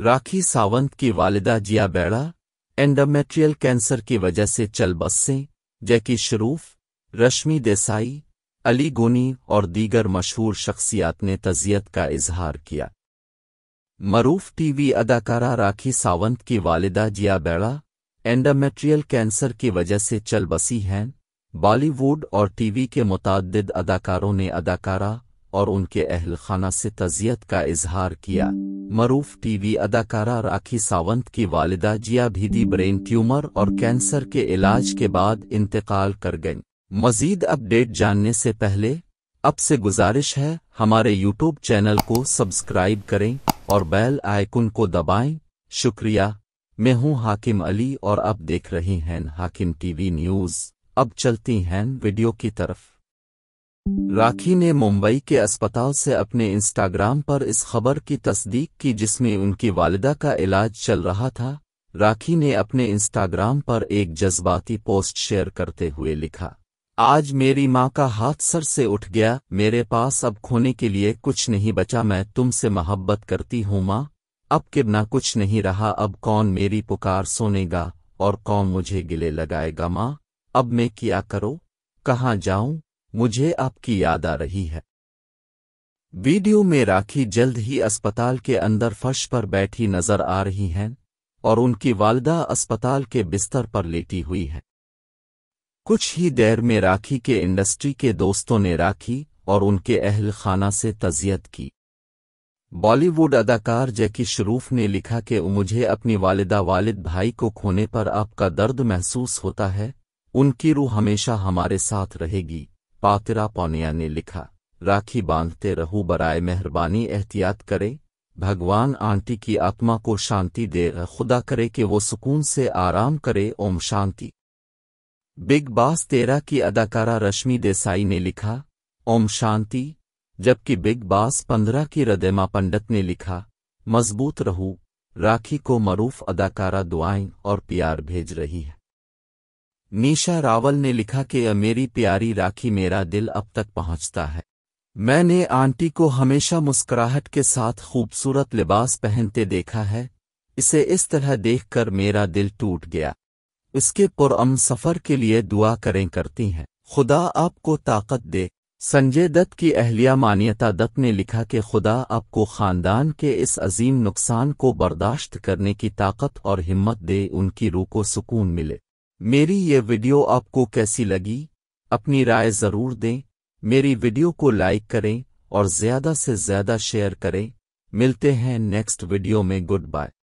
राखी सावंत की वालिदा जिया बैड़ा endometrial cancer की वजह से चल बसें जैकी शरूफ रश्मि देसाई अली गोनी और दीगर मशहूर शख्सियात ने तजियत का इजहार किया मरूफ टीवी अदाकारा राखी सावंत की वालिदा जिया बैड़ा एंडोमेट्रियल कैंसर की वजह से चल बसी हैं बॉलीवुड और टीवी के मुतद अदाकारों ने अदाकारा और उनके अहल खाना से तजियत का इजहार किया मरूफ टीवी अदाकारा राखी सावंत की वालिदा जिया भीदी ब्रेन ट्यूमर और कैंसर के इलाज के बाद इंतकाल कर गई मजीद अपडेट जानने से पहले अब से गुजारिश है हमारे यूट्यूब चैनल को सब्सक्राइब करें और बेल आइकन को दबाएं। शुक्रिया मैं हूं हाकिम अली और अब देख रही हैं हाकिम टीवी न्यूज़ अब चलती हैं वीडियो की तरफ राखी ने मुंबई के अस्पताल से अपने इंस्टाग्राम पर इस खबर की तस्दीक की जिसमें उनकी वालिदा का इलाज चल रहा था राखी ने अपने इंस्टाग्राम पर एक जज्बाती पोस्ट शेयर करते हुए लिखा आज मेरी माँ का हाथ सर से उठ गया मेरे पास अब खोने के लिए कुछ नहीं बचा मैं तुमसे मोहब्बत करती हूँ माँ अब किरना कुछ नहीं रहा अब कौन मेरी पुकार सोनेगा और कौन मुझे गिले लगाएगा माँ अब मैं क्या करो कहाँ जाऊँ मुझे आपकी याद आ रही है वीडियो में राखी जल्द ही अस्पताल के अंदर फर्श पर बैठी नजर आ रही हैं और उनकी वालदा अस्पताल के बिस्तर पर लेटी हुई है कुछ ही देर में राखी के इंडस्ट्री के दोस्तों ने राखी और उनके अहल खाना से तजियत की बॉलीवुड अदाकार जैकी शरूफ ने लिखा कि मुझे अपनी वालदा वालिद भाई को खोने पर आपका दर्द महसूस होता है उनकी रूह हमेशा हमारे साथ रहेगी पाकरा पौनिया ने लिखा राखी बांधते रहू बराए मेहरबानी एहतियात करे भगवान आंटी की आत्मा को शांति दे खुदा करे कि वो सुकून से आराम करे ओम शांति बिग बॉस तेरह की अदाकारा रश्मि देसाई ने लिखा ओम शांति जबकि बिग बॉस पंद्रह की रदेमा पंडित ने लिखा मजबूत रहू राखी को मरूफ अदाकारा दुआएं और प्यार भेज रही है नीशा रावल ने लिखा कि मेरी प्यारी राखी मेरा दिल अब तक पहुंचता है मैंने आंटी को हमेशा मुस्कुराहट के साथ खूबसूरत लिबास पहनते देखा है इसे इस तरह देखकर मेरा दिल टूट गया इसके पुरम सफ़र के लिए दुआ करें करती हैं खुदा आपको ताकत दे संजय दत्त की अहलिया मान्यता दत्त ने लिखा कि खुदा आपको खानदान के इस अजीम नुकसान को बर्दाश्त करने की ताकत और हिम्मत दे उनकी रूह को सुकून मिले मेरी ये वीडियो आपको कैसी लगी अपनी राय ज़रूर दें मेरी वीडियो को लाइक करें और ज़्यादा से ज़्यादा शेयर करें मिलते हैं नेक्स्ट वीडियो में गुड बाय